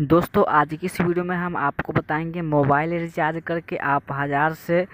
दोस्तों आज की इस वीडियो में हम आपको बताएंगे मोबाइल रिचार्ज करके आप हज़ार से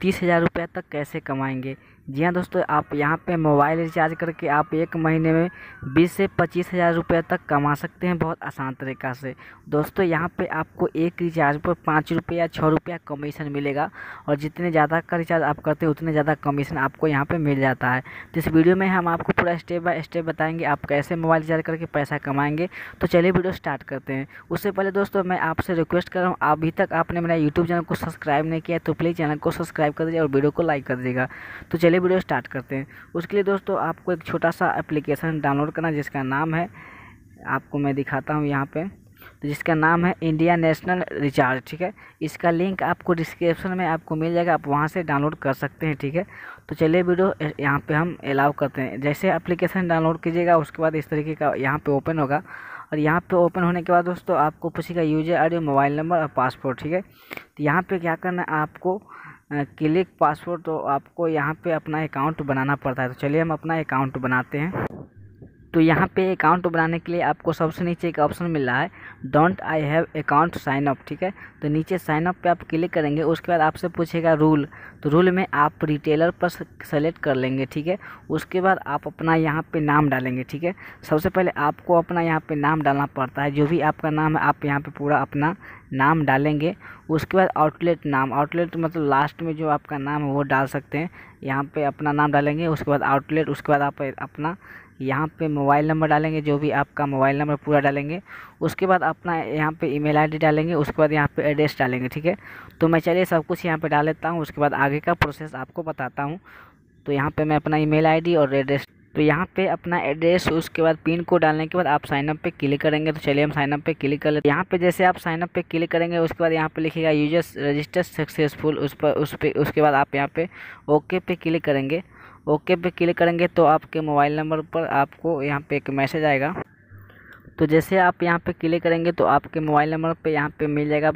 तीस हज़ार रुपये तक कैसे कमाएंगे जी हाँ दोस्तों आप यहाँ पे मोबाइल रिचार्ज करके आप एक महीने में बीस से पच्चीस हज़ार रुपये तक कमा सकते हैं बहुत आसान तरीका से दोस्तों यहाँ पे आपको एक रिचार्ज पर पाँच रुपये या छः रुपया कमीशन मिलेगा और जितने ज़्यादा का रिचार्ज आप करते हैं उतने ज़्यादा कमीशन आपको यहाँ पर मिल जाता है तो इस वीडियो में हम आपको पूरा स्टेप बाय स्टेप बताएँगे आप कैसे मोबाइल रिचार्ज करके पैसा कमाएँगे तो चलिए वीडियो स्टार्ट करते हैं उससे पहले दोस्तों मैं आपसे रिक्वेस्ट कर रहा हूँ अभी तक आपने मेरा यूट्यूब चैनल को सब्सक्राइब नहीं किया तो प्लीज़ चैनल को सब्सक्राइब कर दीजिए और वीडियो को लाइक कर दीजिएगा तो चलिए पहले वीडियो स्टार्ट करते हैं उसके लिए दोस्तों आपको एक छोटा सा एप्लीकेशन डाउनलोड करना जिसका नाम है आपको मैं दिखाता हूँ यहाँ पे तो जिसका नाम है इंडिया नेशनल रिचार्ज ठीक है इसका लिंक आपको डिस्क्रिप्शन में आपको मिल जाएगा आप वहाँ से डाउनलोड कर सकते हैं ठीक है तो चलिए वीडियो यहाँ पे हम अलाउ करते हैं जैसे एप्लीकेशन डाउनलोड कीजिएगा उसके बाद इस तरीके का यहाँ पे ओपन होगा और यहाँ पे ओपन होने के बाद दोस्तों आपको किसी का यूजर आई मोबाइल नंबर और पासपोर्ट ठीक है तो यहाँ पर क्या करना है आपको क्लिक पासवर्ड तो आपको यहाँ पे अपना अकाउंट बनाना पड़ता है तो चलिए हम अपना अकाउंट बनाते हैं तो यहाँ पे अकाउंट बनाने के लिए आपको सबसे नीचे एक ऑप्शन मिल रहा है don't I have account sign up ठीक है तो नीचे साइन अप पे आप क्लिक करेंगे उसके बाद आपसे पूछेगा रूल तो रूल में आप रिटेलर पर सेलेक्ट कर लेंगे ठीक है उसके बाद आप अपना यहाँ पे नाम डालेंगे ठीक है सबसे पहले आपको अपना यहाँ पर नाम डालना पड़ता है जो भी आपका नाम है आप यहाँ पर पूरा अपना नाम डालेंगे उसके बाद आउटलेट नाम आउटलेट मतलब लास्ट में जो आपका नाम है वो डाल सकते हैं यहाँ पर अपना नाम डालेंगे उसके बाद आउटलेट उसके बाद आप अपना यहाँ पे मोबाइल नंबर डालेंगे जो भी आपका मोबाइल नंबर पूरा डालेंगे उसके बाद अपना यहाँ पे ईमेल आईडी डालेंगे उसके बाद यहाँ पे एड्रेस डालेंगे ठीक है तो मैं चलिए सब कुछ यहाँ पे डाल लेता हूँ उसके बाद आगे का प्रोसेस आपको बताता हूँ तो यहाँ पर मैं अपना ई मेल और एड्रेस तो यहाँ पे अपना एड्रेस उसके बाद पिन कोड डालने के बाद आप साइनअप पे क्लिक करेंगे तो चलिए हम साइनअप पे क्लिक कर लेते हैं यहाँ पे जैसे आप साइनअप पे क्लिक करेंगे उसके बाद यहाँ पे लिखेगा यूजर्स रजिस्टर सक्सेसफुल उस पर उस पर उसके बाद आप यहाँ पे ओके पे क्लिक करेंगे ओके पे क्लिक करेंगे तो आपके मोबाइल नंबर पर आपको यहाँ पे एक मैसेज आएगा तो जैसे आप यहाँ पे क्लिक करेंगे तो आपके मोबाइल नंबर पे यहाँ पे मिल जाएगा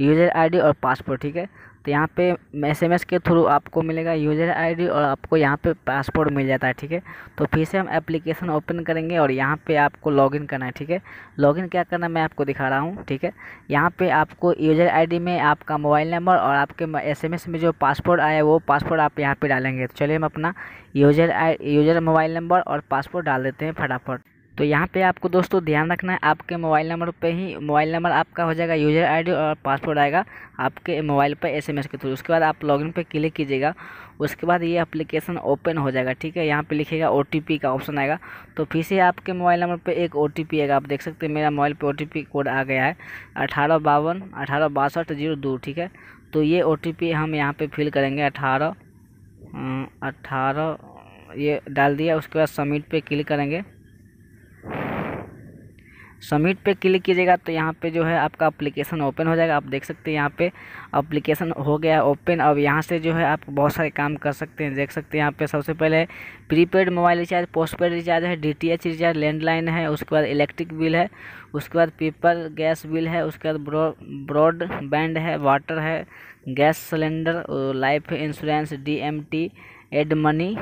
यूजर आईडी और पासपोर्ट ठीक है तो यहाँ पे एस एम एस के थ्रू आपको मिलेगा यूजर आईडी और आपको यहाँ पे पासपोर्ट मिल जाता है ठीक है तो फिर से हम एप्लीकेशन ओपन करेंगे और यहाँ पे आपको लॉगिन करना है ठीक है लॉगिन क्या करना है मैं आपको दिखा रहा हूँ ठीक है यहाँ पे आपको यूजर आईडी में आपका मोबाइल नंबर और आपके एस एम एस में जो पासपोर्ट आया वो पासपोर्ट आप यहाँ पर डालेंगे तो चलिए हम अपना user ID user mobile number और पासपोर्ट डाल देते हैं फटाफट तो यहाँ पे आपको दोस्तों ध्यान रखना है आपके मोबाइल नंबर पे ही मोबाइल नंबर आपका हो जाएगा यूज़र आईडी और पासवर्ड आएगा आपके मोबाइल पर एसएमएस के थ्रू उसके बाद आप लॉगिन पे क्लिक कीजिएगा उसके बाद ये एप्लीकेशन ओपन हो जाएगा ठीक है यहाँ पे लिखेगा ओ का ऑप्शन आएगा तो फिर से आपके मोबाइल नंबर पर एक ओ आएगा आप देख सकते हैं मेरा मोबाइल पर ओ कोड आ गया है अठारह बावन अठारह बासठ जीरो दो ठीक है तो ये ओ हम यहाँ पर फिल करेंगे अठारह अं, अठारह ये डाल दिया उसके बाद सबमिट पर क्लिक करेंगे सबमिट पे क्लिक कीजिएगा तो यहाँ पे जो है आपका अप्लीकेशन ओपन हो जाएगा आप देख सकते हैं यहाँ पे अप्लीकेशन हो गया ओपन अब यहाँ से जो है आप बहुत सारे काम कर सकते हैं देख सकते हैं यहाँ पे सबसे पहले prepaid mobile recharge postpaid recharge है डी रिचार्ज लैंडलाइन है उसके बाद इलेक्ट्रिक बिल है उसके बाद पेपर गैस बिल है उसके बाद ब्रॉडबैंड है वाटर है gas cylinder life insurance D add money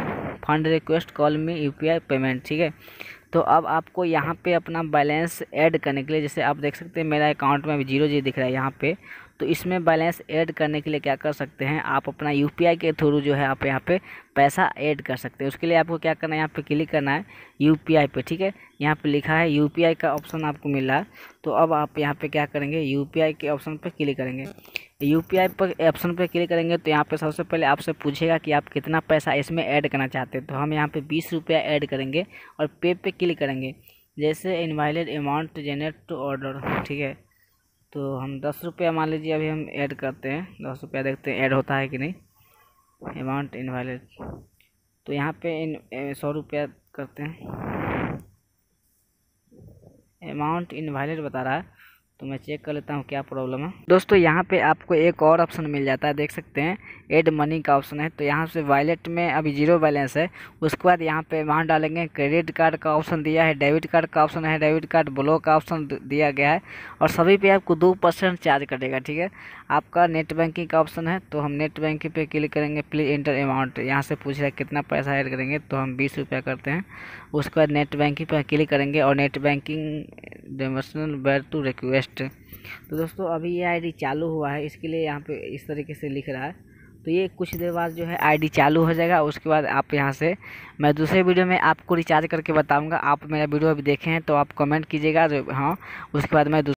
fund request call me you payment ठीक है तो अब आपको यहाँ पे अपना बैलेंस ऐड करने के लिए जैसे आप देख सकते हैं मेरा अकाउंट में अभी जीरो जी दिख रहा है यहाँ पे तो इसमें बैलेंस ऐड करने के लिए क्या कर सकते हैं आप अपना यू के थ्रू जो है आप यहाँ पे पैसा ऐड कर सकते हैं उसके लिए आपको क्या करना है यहाँ पे क्लिक करना है यू पी ठीक है यहाँ पे लिखा है यू का ऑप्शन आपको मिल रहा है तो अब आप यहाँ पे क्या करेंगे यू के ऑप्शन पर क्लिक करेंगे यू पी पर ऑप्शन पर क्लिक करेंगे तो यहाँ पे सबसे पहले आपसे पूछेगा कि आप कितना पैसा इसमें ऐड करना चाहते हैं तो हम यहाँ पर बीस रुपया ऐड करेंगे और पे पे क्लिक करेंगे जैसे invalid amount generate to order ठीक है तो हम दस रुपया मान लीजिए अभी हम ऐड करते हैं दस रुपया देखते हैं ऐड होता है कि नहीं अमाउंट इन्वायलेट तो यहाँ पे इन सौ रुपया करते हैं अमाउंट इन्वायलेट बता रहा है तो मैं चेक कर लेता हूँ क्या प्रॉब्लम है दोस्तों यहाँ पे आपको एक और ऑप्शन मिल जाता है देख सकते हैं एड मनी का ऑप्शन है तो यहाँ से वॉलेट में अभी जीरो बैलेंस है उसके बाद यहाँ पे वहाँ डालेंगे क्रेडिट कार्ड का ऑप्शन दिया है डेबिट कार्ड का ऑप्शन है डेबिट कार्ड ब्लॉक का ऑप्शन दिया गया है और सभी पे आपको दो परसेंट चार्ज कटेगा ठीक है आपका नेट बैंकिंग का ऑप्शन है तो हम नेट बैंकिंग पर क्लिक करेंगे प्लीज इंटर अमाउंट यहाँ से पूछ रहे कितना पैसा ऐड करेंगे तो हम बीस रुपया करते हैं उसके बाद नेट बैंकिंग पर क्लिक करेंगे और नेट बैंकिंग डेमर्सनल वेर टू रिक्वेस्ट फर्स्ट तो दोस्तों अभी ये आईडी चालू हुआ है इसके लिए यहाँ पे इस तरीके से लिख रहा है तो ये कुछ देर बाद जो है आईडी चालू हो जाएगा उसके बाद आप यहाँ से मैं दूसरे वीडियो में आपको रिचार्ज करके बताऊँगा आप मेरा वीडियो अभी देखें तो आप कमेंट कीजिएगा हाँ उसके बाद मैं